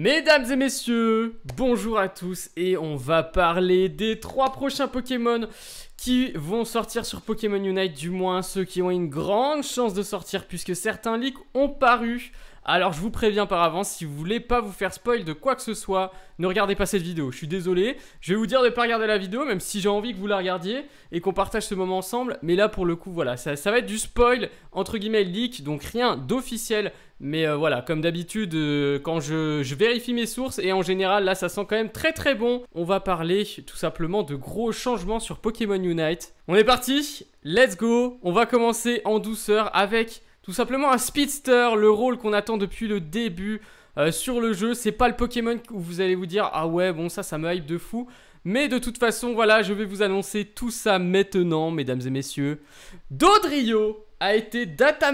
Mesdames et messieurs, bonjour à tous et on va parler des trois prochains Pokémon qui vont sortir sur Pokémon Unite, du moins ceux qui ont une grande chance de sortir puisque certains leaks ont paru alors je vous préviens par avance, si vous voulez pas vous faire spoil de quoi que ce soit, ne regardez pas cette vidéo. Je suis désolé. Je vais vous dire de pas regarder la vidéo, même si j'ai envie que vous la regardiez et qu'on partage ce moment ensemble. Mais là pour le coup, voilà, ça, va être du spoil entre guillemets leak, donc rien d'officiel. Mais euh, voilà, comme d'habitude, euh, quand je, je, vérifie mes sources, et en général, là, ça sent quand même très très bon. On va parler tout simplement de gros changements sur Pokémon Unite. On est parti, let's go. On va commencer en douceur avec tout simplement un speedster, le rôle qu'on attend depuis le début euh, sur le jeu. C'est pas le Pokémon où vous allez vous dire ah ouais bon ça ça me hype de fou. Mais de toute façon voilà je vais vous annoncer tout ça maintenant mesdames et messieurs. Dodrio a été data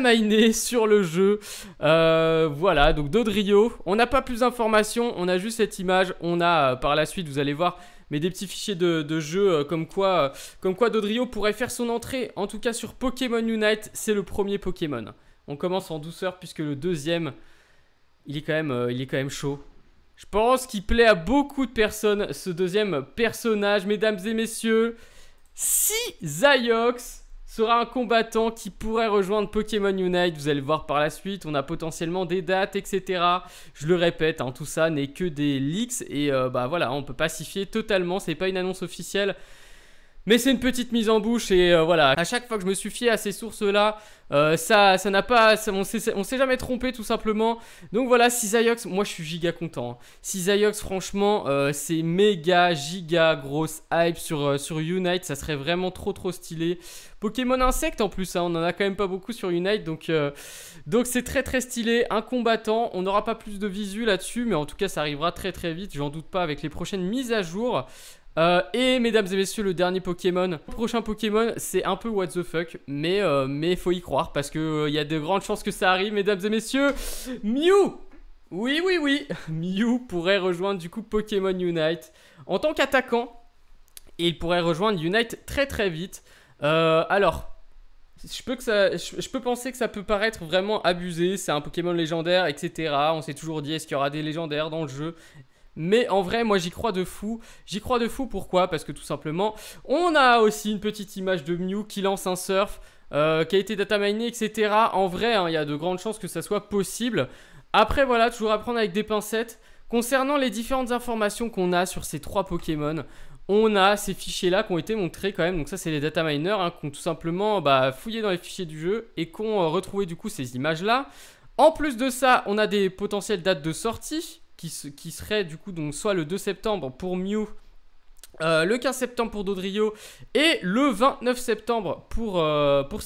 sur le jeu. Euh, voilà, donc Dodrio. On n'a pas plus d'informations, on a juste cette image. On a euh, par la suite, vous allez voir, mais des petits fichiers de, jeu comme quoi, comme quoi Dodrio pourrait faire son entrée. En tout cas sur Pokémon Unite, c'est le premier Pokémon. On commence en douceur puisque le deuxième, il est quand même, euh, il est quand même chaud. Je pense qu'il plaît à beaucoup de personnes, ce deuxième personnage, mesdames et messieurs. Si Zayox sera un combattant qui pourrait rejoindre Pokémon Unite, vous allez voir par la suite, on a potentiellement des dates, etc. Je le répète, hein, tout ça n'est que des leaks et euh, bah voilà, on peut pacifier totalement, ce totalement, c'est pas une annonce officielle. Mais c'est une petite mise en bouche et euh, voilà. À chaque fois que je me suis fié à ces sources-là, euh, ça, ça n'a pas, ça, on s'est jamais trompé tout simplement. Donc voilà, Cisaiox, moi je suis giga content. Hein. Cisaiox, franchement, euh, c'est méga giga grosse hype sur sur Unite. Ça serait vraiment trop trop stylé. Pokémon Insect en plus, hein, on en a quand même pas beaucoup sur Unite, donc donc c'est très très stylé. Un combattant, on n'aura pas plus de visu là-dessus, mais en tout cas ça arrivera très très vite. J'en doute pas avec les prochaines mises à jour. Euh, et mesdames et messieurs, le dernier Pokémon. Le prochain Pokémon, c'est un peu what the fuck, mais euh, mais faut y croire parce que il euh, y a de grandes chances que ça arrive, mesdames et messieurs. Mew. Oui, oui, oui. Mew pourrait rejoindre du coup Pokémon Unite en tant qu'attaquant et il pourrait rejoindre Unite très très vite. alors, je peux, que ça, je, peux penser que ça peut paraître vraiment abusé, c'est un Pokémon légendaire, etc. On s'est toujours dit, est-ce qu'il y aura des légendaires dans le jeu mais en vrai, moi j'y crois de fou. J'y crois de fou pourquoi Parce que tout simplement, on a aussi une petite image de Mew qui lance un surf, euh, qui a été data etc. En vrai, hein, il y a de grandes chances que ça soit possible. Après, voilà, toujours à prendre avec des pincettes. Concernant les différentes informations qu'on a sur ces trois Pokémon, on a ces fichiers-là qui ont été montrés quand même. Donc ça, c'est les data hein, qui ont tout simplement bah, fouillé dans les fichiers du jeu et qui ont euh, retrouvé du coup ces images-là. En plus de ça, on a des potentielles dates de sortie qui, serait du coup donc soit le 2 septembre pour Mew, euh, le 15 septembre pour Dodrio et le 29 septembre pour, euh, pour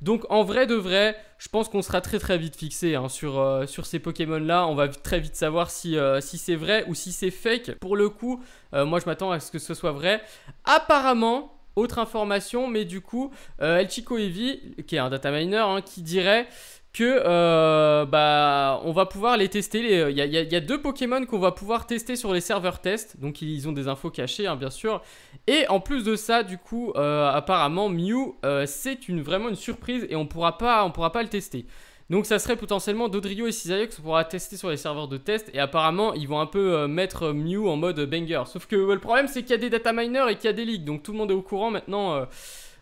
Donc en vrai de vrai, je pense qu'on sera très très vite fixé hein, sur, euh, sur ces Pokémon-là. On va très vite savoir si, euh, si c'est vrai ou si c'est fake. Pour le coup, moi je m'attends à ce que ce soit vrai. Apparemment, autre information, mais du coup, ElchicoEvi, qui est un data miner, hein, qui dirait que euh, bah, on va pouvoir les tester. Il y, a deux Pokémon qu'on va pouvoir tester sur les serveurs test. Donc ils ont des infos cachées, hein, bien sûr. Et en plus de ça, du coup, euh, apparemment, Mew, euh, c'est une, vraiment une surprise et on pourra pas, on pourra pas le tester. Donc ça serait potentiellement Dodrio et Cisario qu'on pourra tester sur les serveurs de test et apparemment ils vont un peu mettre Mew en mode banger. Sauf que le problème c'est qu'il y a des data miners et qu'il y a des leaks donc tout le monde est au courant maintenant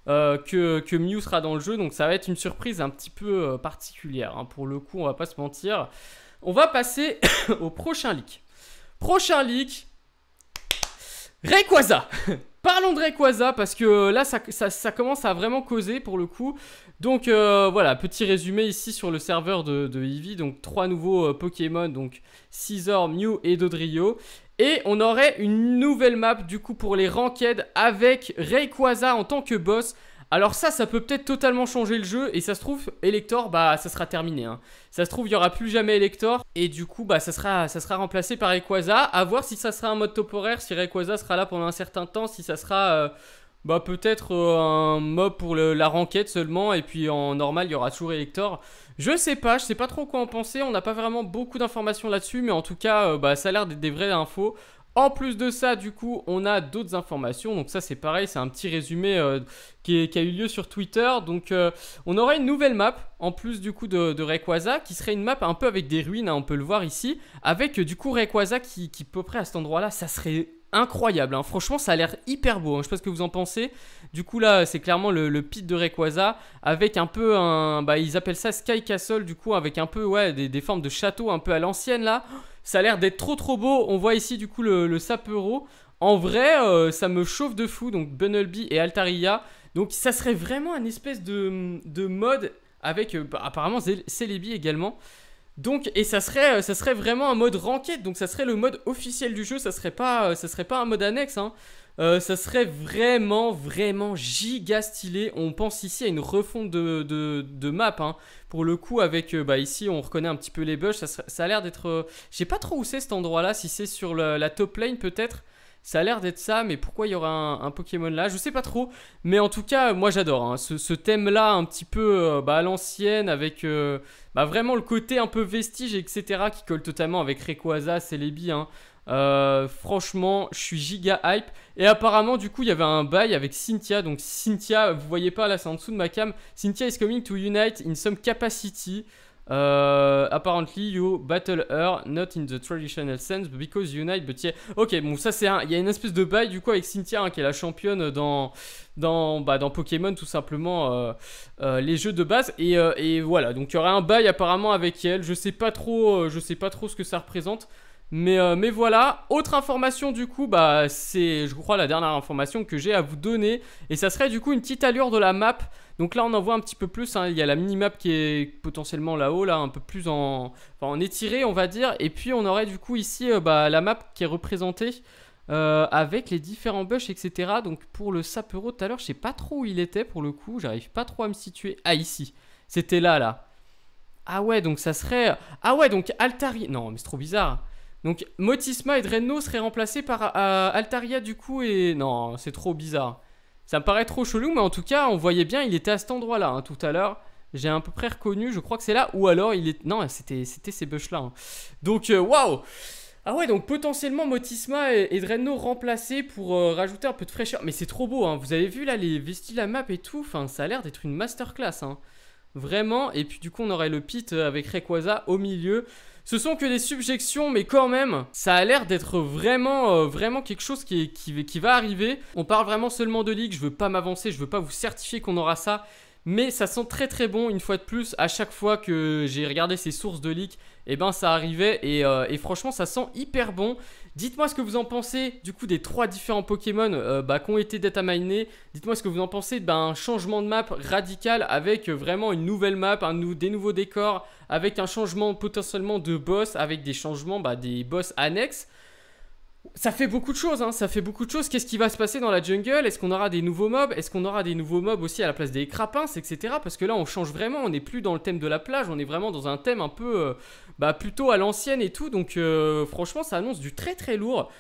euh, que, que, Mew sera dans le jeu. Donc ça va être une surprise un petit peu euh, particulière. Hein. Pour le coup, on va pas se mentir. On va passer au prochain leak. Prochain leak. Rayquaza Parlons de Rayquaza parce que euh, là ça, commence à vraiment causer pour le coup. Donc euh, voilà, petit résumé ici sur le serveur de, de Eevee. Donc trois nouveaux euh, Pokémon, donc Scizor, Mew et Dodrio. Et on aurait une nouvelle map du coup pour les Ranked avec Rayquaza en tant que boss. Alors ça, ça peut peut-être totalement changer le jeu, et ça se trouve, Elector, bah ça sera terminé. Hein. Ça se trouve, il n'y aura plus jamais Elector, et du coup, bah ça sera, ça sera remplacé par Equaza. À voir si ça sera un mode temporaire, si Equaza sera là pendant un certain temps, si ça sera... Euh, bah peut-être euh, un mob pour la ranquette seulement et puis en normal il y aura toujours Elector. Je sais pas, je sais pas trop quoi en penser, on n'a pas vraiment beaucoup d'informations là-dessus mais en tout cas euh, bah, ça a l'air d'être des vraies infos. En plus de ça, du coup, on a d'autres informations. Donc ça, c'est pareil, c'est un petit résumé euh, qui, a eu lieu sur Twitter. Donc euh, on aurait une nouvelle map, en plus du coup de, de Rayquaza, qui serait une map un peu avec des ruines, hein, on peut le voir ici, avec euh, du coup Rayquaza qui, à peu près à cet endroit-là, ça serait incroyable. Hein. Franchement, ça a l'air hyper beau. je hein. Je sais pas ce que vous en pensez. Du coup, là, c'est clairement le, pit de Rayquaza avec un peu un. Bah, ils appellent ça Sky Castle, du coup, avec un peu, ouais, des, des formes de château un peu à l'ancienne là. Ça a l'air d'être trop trop beau. On voit ici du coup le, le Sapeuro. En vrai, euh, ça me chauffe de fou. Donc Bunnelby et Altaria. Donc ça serait vraiment un espèce de, de mode avec euh, bah, apparemment Celebi également. Donc, et ça serait, euh, ça serait vraiment un mode ranked, donc ça serait le mode officiel du jeu, ça serait pas, euh, ça serait pas un mode annexe. Hein. Euh, ça serait vraiment, vraiment giga On pense ici à une refonte de, de, map. Hein. Pour le coup, avec bah, ici, on reconnaît un petit peu les bugs. Ça, a l'air d'être. j'ai pas trop où c'est cet endroit-là. Si c'est sur la, la top lane, peut-être. Ça a l'air d'être ça, mais pourquoi il y aura un, Pokémon là Je sais pas trop. Mais en tout cas, moi j'adore hein. ce, thème-là, un petit peu euh, bah, à l'ancienne, avec euh, bah, vraiment le côté un peu vestige, etc., qui colle totalement avec Rayquaza, Celebi. Hein. Euh, franchement, je suis giga hype. Et apparemment, du coup, il y avait un bail avec Cynthia. Donc Cynthia, vous voyez pas là, c'est en dessous de ma cam. Cynthia is coming to unite in some capacity. Euh, apparently, you battle her, not in the traditional sense, because you unite, but yeah. Ok, bon, ça c'est un. Il y a une espèce de bail du coup avec Cynthia, hein, qui est la championne dans, dans, bah, dans Pokémon, tout simplement, euh, euh, les jeux de base. Et, euh, et voilà, donc il y aurait un bail apparemment avec elle. Je sais pas trop, je sais pas trop ce que ça représente. Euh, mais, voilà, autre information du coup, bah, c'est je crois la dernière information que j'ai à vous donner. Et ça serait du coup une petite allure de la map. Donc là on en voit un petit peu plus, hein. il y a la minimap qui est potentiellement là-haut, là un peu plus en... en étiré on va dire. Et puis on aurait du coup ici euh, bah, la map qui est représentée euh, avec les différents bushs etc. Donc pour le Sapero tout à l'heure je sais pas trop où il était pour le coup, j'arrive pas trop à me situer. Ah ici, c'était là là. Ah ouais donc ça serait... Ah ouais donc Altari... Non mais c'est trop bizarre. Donc Motisma et Drenno seraient remplacés par euh, Altaria du coup et... Non, c'est trop bizarre. Ça me paraît trop chelou, mais en tout cas, on voyait bien, il était à cet endroit-là hein, tout à l'heure. J'ai à peu près reconnu, je crois que c'est là. Ou alors, il est... Non, c'était c'était ces bûches là hein. Donc, euh, waouh ah ouais, donc potentiellement Motisma et, et Drenno remplacés pour euh, rajouter un peu de fraîcheur. Mais c'est trop beau, hein. vous avez vu là les vestiges, la map et tout. Enfin, ça a l'air d'être une masterclass. Hein. Vraiment, et puis du coup on aurait le pit euh, avec Rayquaza au milieu. Ce sont que des subjections, mais quand même, ça a l'air d'être vraiment, euh, vraiment quelque chose qui, qui, qui, va arriver. On parle vraiment seulement de ligue, je veux pas m'avancer, je veux pas vous certifier qu'on aura ça. Mais ça sent très très bon une fois de plus. À chaque fois que j'ai regardé ces sources de leaks, et eh ben ça arrivait euh, et, franchement ça sent hyper bon. Dites-moi ce que vous en pensez du coup des trois différents Pokémon euh, bah, qui ont été data Dites-moi ce que vous en pensez d'un changement de map radical avec euh, vraiment une nouvelle map, un, des nouveaux décors, avec un changement potentiellement de boss, avec des changements bah, des boss annexes ça fait beaucoup de choses, hein, ça fait beaucoup de choses. Qu'est-ce qui va se passer dans la jungle Est-ce qu'on aura des nouveaux mobs Est-ce qu'on aura des nouveaux mobs aussi à la place des crapins, etc. Parce que là, on change vraiment, on n'est plus dans le thème de la plage, on est vraiment dans un thème un peu euh, bah, plutôt à l'ancienne et tout. Donc, euh, franchement, ça annonce du très très lourd.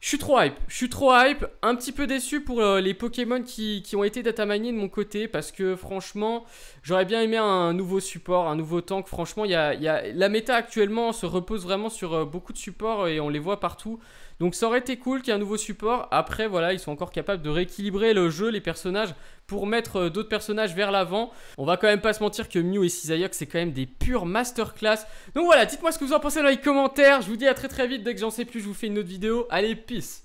Je suis trop hype, je suis trop hype, un petit peu déçu pour euh, les Pokémon qui, ont été datamaniés de mon côté parce que franchement j'aurais bien aimé un nouveau support, un nouveau tank, franchement y a, y a... la méta actuellement se repose vraiment sur beaucoup de supports et on les voit partout, donc ça aurait été cool qu'il y ait un nouveau support. Après, voilà, ils sont encore capables de rééquilibrer le jeu, les personnages, pour mettre euh, d'autres personnages vers l'avant. On va quand même pas se mentir que Mew et Cizayok, c'est quand même des pures masterclass. Donc voilà, dites-moi ce que vous en pensez dans les commentaires. Je vous dis à très très vite. Dès que j'en sais plus, je vous fais une autre vidéo. Allez, peace